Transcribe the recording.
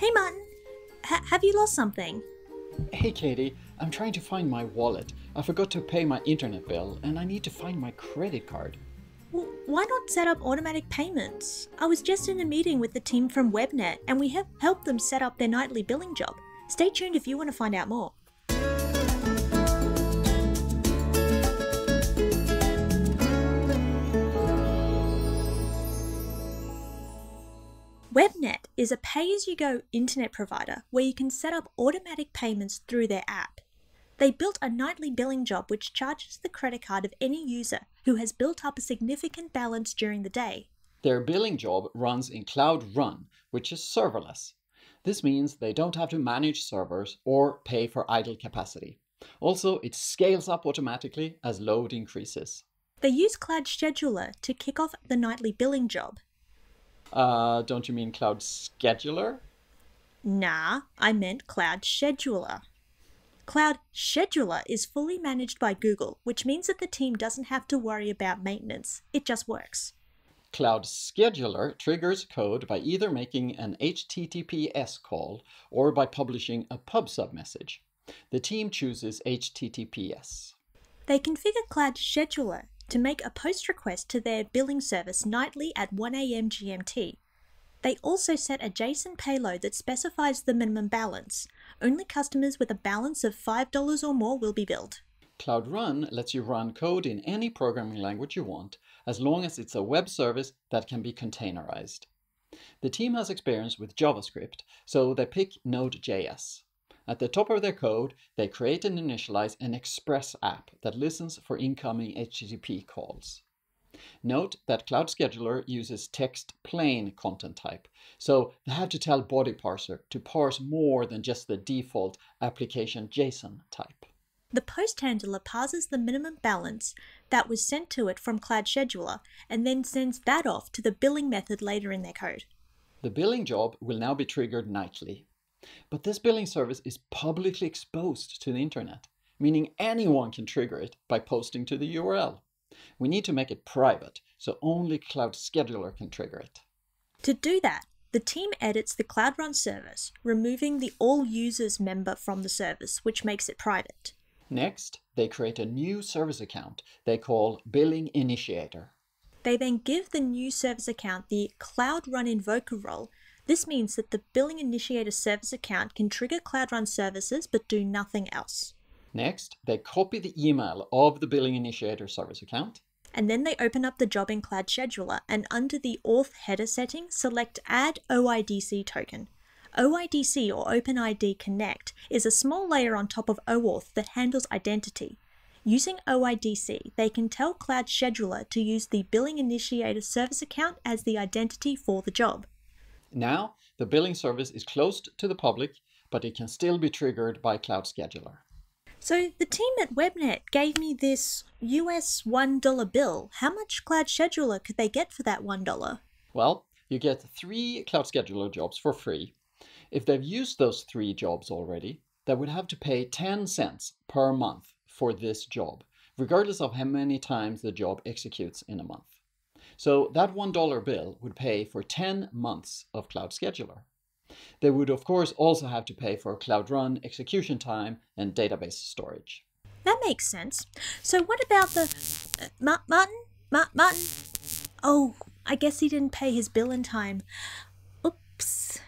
Hey, Martin. H- have you lost something? Hey, Katie. I'm trying to find my wallet. I forgot to pay my internet bill, and I need to find my credit card. Well, why not set up automatic payments? I was just in a meeting with the team from WebNet, and we have helped them set up their nightly billing job. Stay tuned if you want to find out more is a pay as you go internet provider where you can set up automatic payments through their app. They built a nightly billing job which charges the credit card of any user who has built up a significant balance during the day. Their billing job runs in Cloud Run, which is serverless. This means they don't have to manage servers or pay for idle capacity. Also, it scales up automatically as load increases. They use Cloud Scheduler to kick off the nightly billing job, uh, don't you mean Cloud Scheduler? Nah, I meant Cloud Scheduler. Cloud Scheduler is fully managed by Google, which means that the team doesn't have to worry about maintenance. It just works. Cloud Scheduler triggers code by either making an HTTPS call or by publishing a PubSub message. The team chooses HTTPS. They configure Cloud Scheduler to make a post request to their billing service nightly at 1am GMT. They also set a JSON payload that specifies the minimum balance. Only customers with a balance of $5 or more will be billed. Cloud Run lets you run code in any programming language you want, as long as it's a web service that can be containerized. The team has experience with JavaScript, so they pick Node.js. At the top of their code, they create and initialize an Express app that listens for incoming HTTP calls. Note that Cloud Scheduler uses text plain content type, so they had to tell Body Parser to parse more than just the default application JSON type. The post handler parses the minimum balance that was sent to it from Cloud Scheduler and then sends that off to the billing method later in their code. The billing job will now be triggered nightly but this billing service is publicly exposed to the internet, meaning anyone can trigger it by posting to the URL. We need to make it private, so only Cloud Scheduler can trigger it. To do that, the team edits the Cloud Run service, removing the All Users member from the service, which makes it private. Next, they create a new service account they call Billing Initiator. They then give the new service account the Cloud Run Invoker role this means that the Billing Initiator Service account can trigger Cloud Run services but do nothing else. Next, they copy the email of the Billing Initiator Service account. And then they open up the job in Cloud Scheduler and under the Auth header setting, select Add OIDC Token. OIDC or OpenID Connect is a small layer on top of OAuth that handles identity. Using OIDC, they can tell Cloud Scheduler to use the Billing Initiator Service account as the identity for the job. Now, the billing service is closed to the public, but it can still be triggered by Cloud Scheduler. So the team at WebNet gave me this US $1 bill. How much Cloud Scheduler could they get for that $1? Well, you get three Cloud Scheduler jobs for free. If they've used those three jobs already, they would have to pay 10 cents per month for this job, regardless of how many times the job executes in a month. So that $1 bill would pay for 10 months of Cloud Scheduler. They would, of course, also have to pay for Cloud Run execution time and database storage. That makes sense. So what about the uh, Martin? Ma Martin? Oh, I guess he didn't pay his bill in time. Oops.